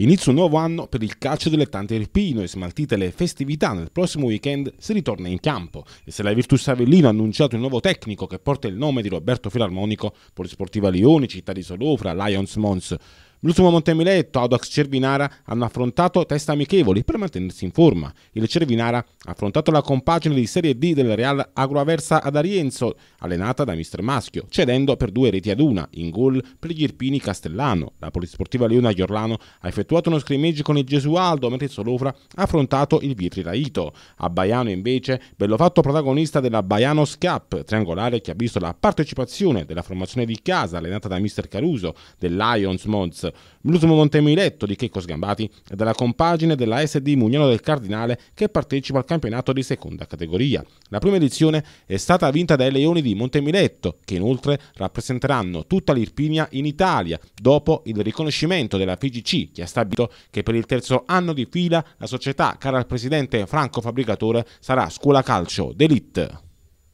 Inizio un nuovo anno per il calcio dilettante irpino e smaltite le festività, nel prossimo weekend si ritorna in campo e se la Virtus Avellino ha annunciato il nuovo tecnico che porta il nome di Roberto Filarmonico, Polisportiva Lione, Città di Solofra, Lions Mons, L'ultimo Montemilletto, Audax Cervinara hanno affrontato teste amichevoli per mantenersi in forma. Il Cervinara ha affrontato la compagine di Serie D del Real Agroaversa ad Arienzo, allenata da Mister Maschio, cedendo per due reti ad una, in gol per gli Irpini Castellano. La polisportiva Leona Giorlano ha effettuato uno scrimeggio con il Gesualdo, mentre il Solofra ha affrontato il Vitri Raito. A Baiano invece, Bellofatto protagonista della Baiano Scap, triangolare che ha visto la partecipazione della formazione di casa allenata da Mister Caruso, del Lions Mons Blues Montemiletto di Checco Sgambati è dalla compagine della SD Mugnano del Cardinale che partecipa al campionato di seconda categoria. La prima edizione è stata vinta dai Leoni di Montemiletto che inoltre rappresenteranno tutta l'Irpinia in Italia dopo il riconoscimento della FIGC che ha stabilito che per il terzo anno di fila la società cara al presidente Franco Fabricatore sarà scuola calcio d'elite.